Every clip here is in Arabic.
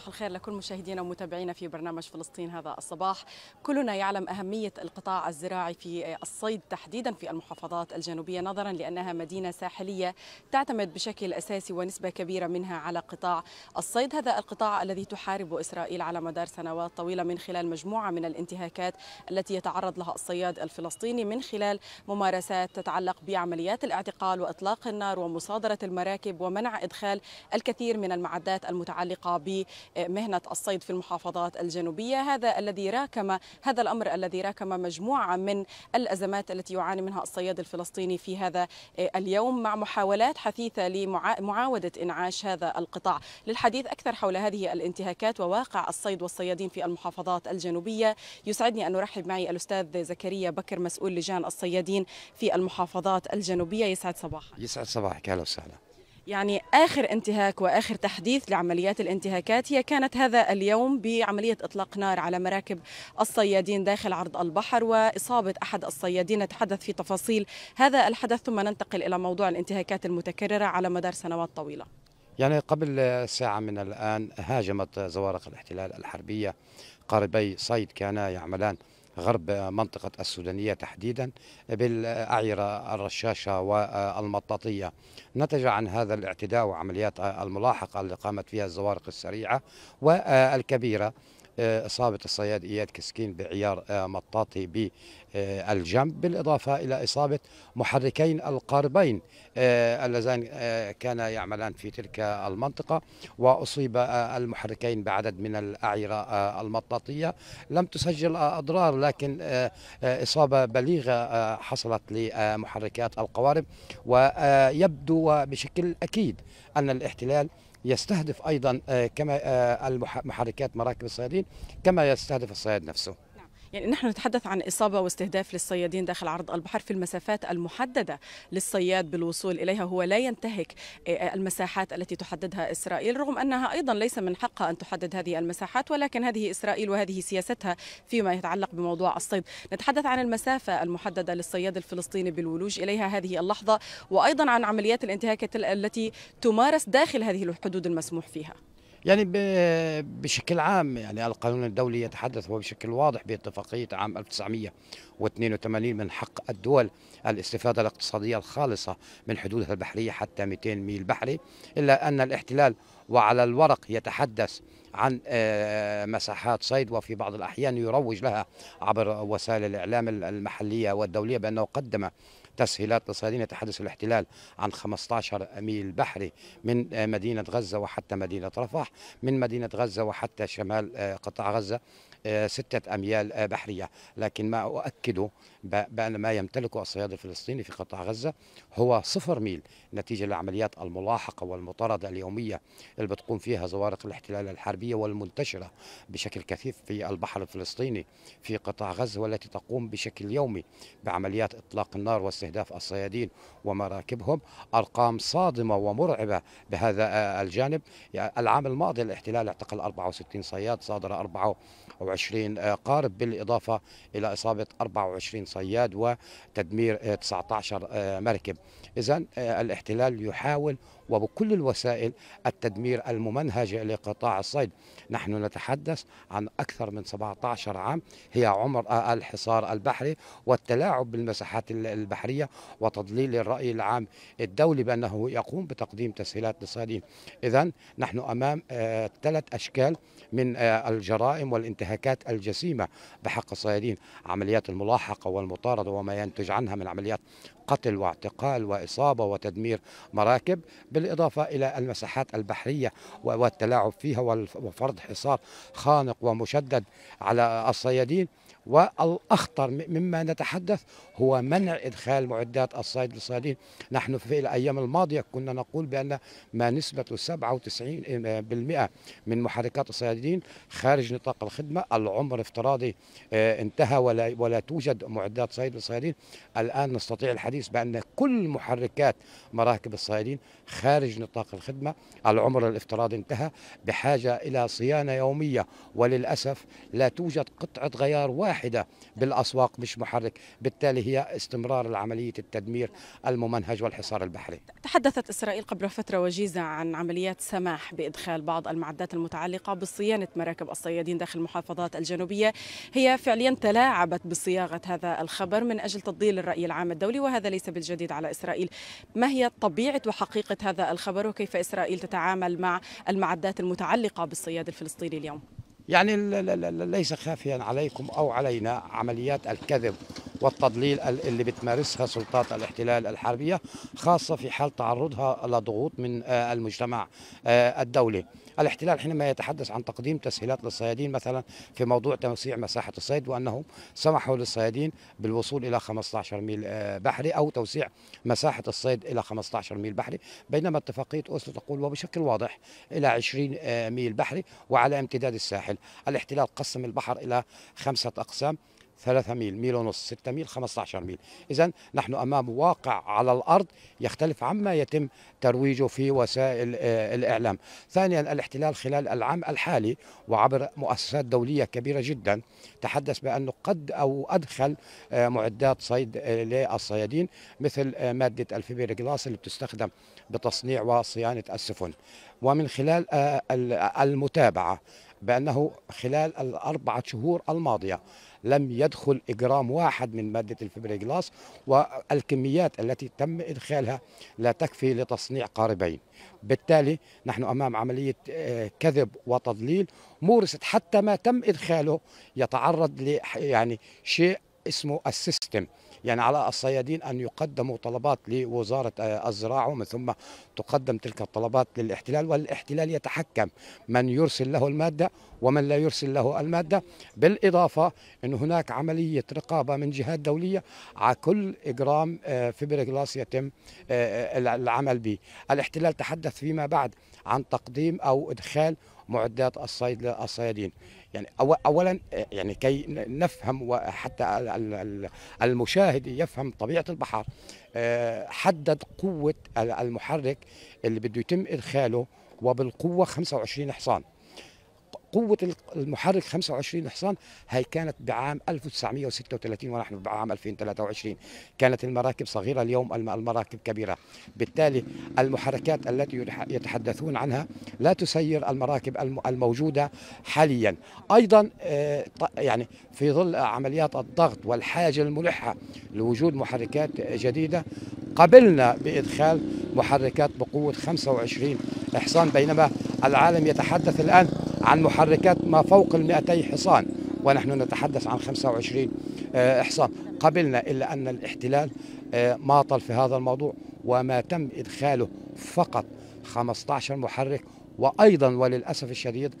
صباح الخير لكل مشاهدينا ومتابعينا في برنامج فلسطين هذا الصباح كلنا يعلم أهمية القطاع الزراعي في الصيد تحديدا في المحافظات الجنوبية نظرا لأنها مدينة ساحلية تعتمد بشكل أساسي ونسبة كبيرة منها على قطاع الصيد هذا القطاع الذي تحارب إسرائيل على مدار سنوات طويلة من خلال مجموعة من الانتهاكات التي يتعرض لها الصياد الفلسطيني من خلال ممارسات تتعلق بعمليات الاعتقال وإطلاق النار ومصادرة المراكب ومنع إدخال الكثير من المعدات المتعلقة ب مهنة الصيد في المحافظات الجنوبية هذا الذي راكم هذا الأمر الذي راكم مجموعة من الأزمات التي يعاني منها الصياد الفلسطيني في هذا آه، اليوم مع محاولات حثيثة لمعاودة إنعاش هذا القطاع للحديث أكثر حول هذه الانتهاكات وواقع الصيد والصيادين في المحافظات الجنوبية يسعدني أن أرحب معي الأستاذ زكريا بكر مسؤول لجان الصيادين في المحافظات الجنوبية يسعد صباحك يسعد صباحك أهلا وسهلا يعني آخر انتهاك وآخر تحديث لعمليات الانتهاكات هي كانت هذا اليوم بعملية إطلاق نار على مراكب الصيادين داخل عرض البحر وإصابة أحد الصيادين نتحدث في تفاصيل هذا الحدث ثم ننتقل إلى موضوع الانتهاكات المتكررة على مدار سنوات طويلة يعني قبل ساعة من الآن هاجمت زوارق الاحتلال الحربية قاربي صيد كانا يعملان غرب منطقة السودانية تحديدا بالأعيرة الرشاشة والمطاطية نتج عن هذا الاعتداء وعمليات الملاحقة اللي قامت فيها الزوارق السريعة والكبيرة اصابه الصياد اياد كسكين بعيار آه، مطاطي بالجنب بالاضافه الى اصابه محركين القاربين آه، اللذان آه، كان يعملان في تلك المنطقه واصيب المحركين بعدد من الاعيره المطاطيه لم تسجل اضرار لكن اصابه بليغه حصلت لمحركات القوارب ويبدو بشكل اكيد ان الاحتلال يستهدف ايضا آه، كما آه، محركات مراكب الصيادين كما يستهدف الصياد نفسه يعني نحن نتحدث عن إصابة واستهداف للصيادين داخل عرض البحر في المسافات المحددة للصياد بالوصول إليها هو لا ينتهك آه، آه، المساحات التي تحددها إسرائيل رغم أنها أيضا ليس من حقها أن تحدد هذه المساحات ولكن هذه إسرائيل وهذه سياستها فيما يتعلق بموضوع الصيد نتحدث عن المسافة المحددة للصياد الفلسطيني بالولوج إليها هذه اللحظة وأيضا عن عمليات الانتهاكات التي تمارس داخل هذه الحدود المسموح فيها يعني بشكل عام يعني القانون الدولي يتحدث وبشكل واضح باتفاقية عام 1982 من حق الدول الاستفادة الاقتصادية الخالصة من حدودها البحرية حتى 200 ميل بحري إلا أن الاحتلال وعلى الورق يتحدث عن آه، مساحات صيد وفي بعض الأحيان يروج لها عبر وسائل الإعلام المحلية والدولية بأنه قدم تسهيلات اقتصادية يتحدث الاحتلال عن 15 ميل بحري من مدينة غزة وحتى مدينة رفح من مدينة غزة وحتى شمال آه، قطاع غزة آه، ستة أميال آه، بحرية لكن ما أؤكده بأن ما يمتلكه الصياد الفلسطيني في قطاع غزة هو صفر ميل نتيجة لعمليات الملاحقة والمطاردة اليومية اللي بتقوم فيها زوارق الاحتلال الحربية والمنتشرة بشكل كثيف في البحر الفلسطيني في قطاع غزة والتي تقوم بشكل يومي بعمليات إطلاق النار والس استهداف الصيادين ومراكبهم أرقام صادمة ومرعبة بهذا الجانب يعني العام الماضي الاحتلال اعتقل 64 صياد صادر 24 قارب بالإضافة إلى إصابة 24 صياد وتدمير 19 مركب إذا الاحتلال يحاول وبكل الوسائل التدمير الممنهجة لقطاع الصيد نحن نتحدث عن أكثر من 17 عام هي عمر الحصار البحري والتلاعب بالمساحات البحرية البحرية وتضليل الرأي العام الدولي بأنه يقوم بتقديم تسهيلات للصيادين إذا نحن أمام آه، ثلاث أشكال من آه، الجرائم والانتهاكات الجسيمة بحق الصيادين عمليات الملاحقة والمطاردة وما ينتج عنها من عمليات قتل واعتقال وإصابة وتدمير مراكب بالإضافة إلى المساحات البحرية والتلاعب فيها وفرض حصار خانق ومشدد على الصيادين والأخطر مما نتحدث هو منع إدخال معدات الصيد للصيادين نحن في الأيام الماضية كنا نقول بأن ما نسبة 97% من محركات الصيادين خارج نطاق الخدمة العمر افتراضي آه، انتهى ولا, ولا توجد معدات صيد للصيادين الآن نستطيع الحديث بأن كل محركات مراكب الصيادين خارج نطاق الخدمة العمر الافتراضي انتهى بحاجة إلى صيانة يومية وللأسف لا توجد قطعة غيار واحد واحدة بالأسواق مش محرك بالتالي هي استمرار لعملية التدمير الممنهج والحصار البحري تحدثت إسرائيل قبل فترة وجيزة عن عمليات سماح بإدخال بعض المعدات المتعلقة بصيانة مراكب الصيادين داخل المحافظات الجنوبية هي فعليا تلاعبت بصياغة هذا الخبر من أجل تضليل الرأي العام الدولي وهذا ليس بالجديد على إسرائيل ما هي طبيعة وحقيقة هذا الخبر وكيف إسرائيل تتعامل مع المعدات المتعلقة بالصياد الفلسطيني اليوم يعني ليس خافيا عليكم أو علينا عمليات الكذب والتضليل اللي بتمارسها سلطات الاحتلال الحربية خاصة في حال تعرضها لضغوط من آه، المجتمع آه، الدولي الاحتلال حينما يتحدث عن تقديم تسهيلات للصيادين مثلا في موضوع توسيع مساحة الصيد وأنهم سمحوا للصيادين بالوصول إلى 15 ميل آه، بحري أو توسيع مساحة الصيد إلى 15 ميل بحري بينما اتفاقية أوسلو تقول وبشكل واضح إلى 20 ميل بحري وعلى امتداد الساحل الاحتلال قسم البحر إلى خمسة أقسام 3 ميل ميل ونص 6 ميل 15 ميل إذا نحن أمام واقع على الأرض يختلف عما يتم ترويجه في وسائل آه، الإعلام ثانيا الاحتلال خلال العام الحالي وعبر مؤسسات دولية كبيرة جدا تحدث بأنه قد أو أدخل آه، معدات صيد آه، للصيادين مثل مادة الفيبر جلاس اللي بتستخدم بتصنيع وصيانة السفن ومن خلال المتابعة بأنه خلال الأربعة شهور الماضية لم يدخل إجرام واحد من مادة الفبريغلاس والكميات التي تم إدخالها لا تكفي لتصنيع قاربين بالتالي نحن أمام عملية آه، كذب وتضليل مورست حتى ما تم إدخاله يتعرض ل يعني شيء اسمه السيستم يعني على الصيادين أن يقدموا طلبات لوزارة آه، الزراعة ومن ثم تقدم تلك الطلبات للاحتلال والاحتلال يتحكم من يرسل له المادة ومن لا يرسل له المادة بالإضافة أن هناك عملية رقابة من جهات دولية على كل إجرام آه، فيبرغلاس يتم آه، العمل به الاحتلال تحدث فيما بعد عن تقديم أو إدخال معدات الصيد للصيادين يعني اولا آه، يعني كي نفهم وحتى المشاهد يفهم طبيعه البحر آه، حدد قوه المحرك اللي بده يتم ادخاله وبالقوه 25 حصان قوة المحرك 25 حصان هي كانت بعام 1936 ونحن بعام 2023 كانت المراكب صغيرة اليوم المراكب كبيرة بالتالي المحركات التي يتحدثون عنها لا تسير المراكب الموجودة حاليا أيضا آه، يعني في ظل عمليات الضغط والحاجة الملحة لوجود محركات جديدة قبلنا بإدخال محركات بقوة 25 حصان بينما العالم يتحدث الآن عن محركات ما فوق ال 200 حصان ونحن نتحدث عن 25 آه، حصان قبلنا إلا أن الاحتلال آه، ماطل في هذا الموضوع وما تم إدخاله فقط 15 محرك وأيضا وللأسف الشديد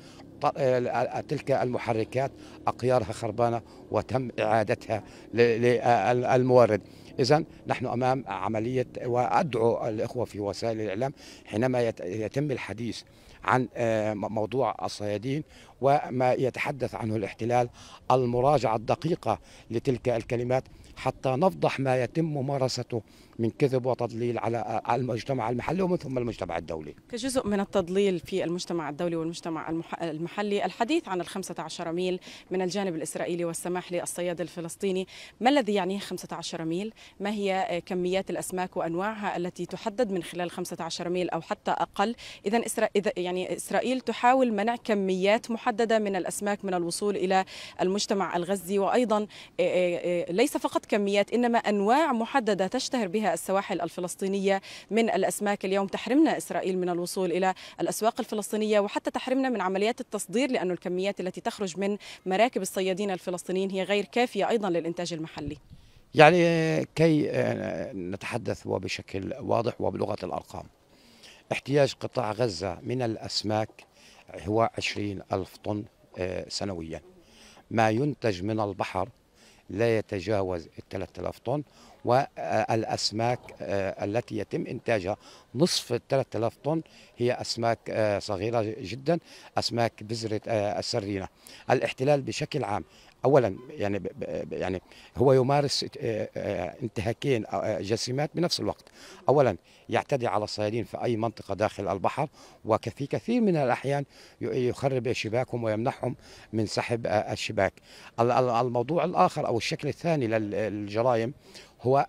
آه، تلك المحركات أقيارها خربانة وتم إعادتها للمورد إذا نحن أمام عملية وأدعو الإخوة في وسائل الإعلام حينما يتم الحديث عن آه، موضوع الصيادين وما يتحدث عنه الاحتلال المراجعة الدقيقة لتلك الكلمات حتى نفضح ما يتم ممارسته من كذب وتضليل على آه، المجتمع المحلي ومن ثم المجتمع الدولي كجزء من التضليل في المجتمع الدولي والمجتمع المحلي الحديث عن ال 15 ميل من الجانب الإسرائيلي والسماح للصياد الفلسطيني ما الذي يعنيه 15 ميل ما هي كميات الأسماك وأنواعها التي تحدد من خلال 15 ميل أو حتى أقل إذا يعني إسرائيل تحاول منع كميات محددة من الأسماك من الوصول إلى المجتمع الغزي وأيضا إيه، إيه، إيه، ليس فقط كميات إنما أنواع محددة تشتهر بها السواحل الفلسطينية من الأسماك اليوم تحرمنا إسرائيل من الوصول إلى الأسواق الفلسطينية وحتى تحرمنا من عمليات التصدير لأن الكميات التي تخرج من مراكب الصيادين الفلسطينيين هي غير كافية أيضا للإنتاج المحلي يعني كي نتحدث وبشكل واضح وبلغة الأرقام احتياج قطاع غزة من الأسماك هو 20 ألف طن آه، سنويا ما ينتج من البحر لا يتجاوز ال 3000 طن والاسماك آه، التي يتم انتاجها نصف ال 3000 طن هي اسماك آه، صغيره جدا اسماك بذره آه، السرينه الاحتلال بشكل عام اولا يعني يعني هو يمارس آه، آه، انتهاكين آه، جسيمات بنفس الوقت اولا يعتدي على الصيادين في اي منطقه داخل البحر وفي كثير من الاحيان يخرب شباكهم ويمنحهم من سحب الشباك الموضوع الاخر او الشكل الثاني للجرائم هو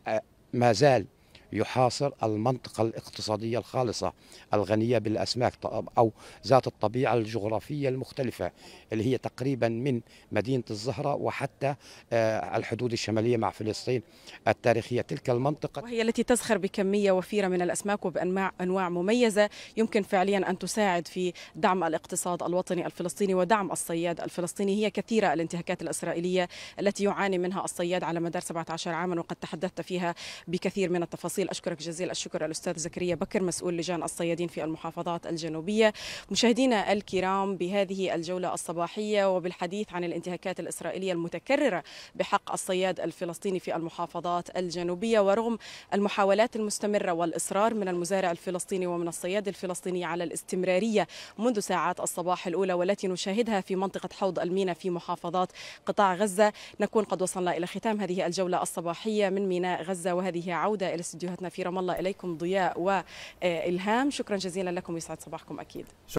ما زال يحاصر المنطقة الاقتصادية الخالصة الغنية بالأسماك أو ذات الطبيعة الجغرافية المختلفة اللي هي تقريبا من مدينة الزهرة وحتى آه، الحدود الشمالية مع فلسطين التاريخية تلك المنطقة وهي التي تزخر بكمية وفيرة من الأسماك وبأنواع أنواع مميزة يمكن فعليا أن تساعد في دعم الاقتصاد الوطني الفلسطيني ودعم الصياد الفلسطيني هي كثيرة الانتهاكات الإسرائيلية التي يعاني منها الصياد على مدار 17 عاما وقد تحدثت فيها بكثير من التفاصيل التفاصيل أشكرك جزيل الشكر الأستاذ زكريا بكر مسؤول لجان الصيادين في المحافظات الجنوبية مشاهدينا الكرام بهذه الجولة الصباحية وبالحديث عن الانتهاكات الإسرائيلية المتكررة بحق الصياد الفلسطيني في المحافظات الجنوبية ورغم المحاولات المستمرة والإصرار من المزارع الفلسطيني ومن الصياد الفلسطيني على الاستمرارية منذ ساعات الصباح الأولى والتي نشاهدها في منطقة حوض المينا في محافظات قطاع غزة نكون قد وصلنا إلى ختام هذه الجولة الصباحية من ميناء غزة وهذه عودة إلى استديوهات وجهتنا في رام الله إليكم ضياء وإلهام شكرا جزيلا لكم يسعد صباحكم أكيد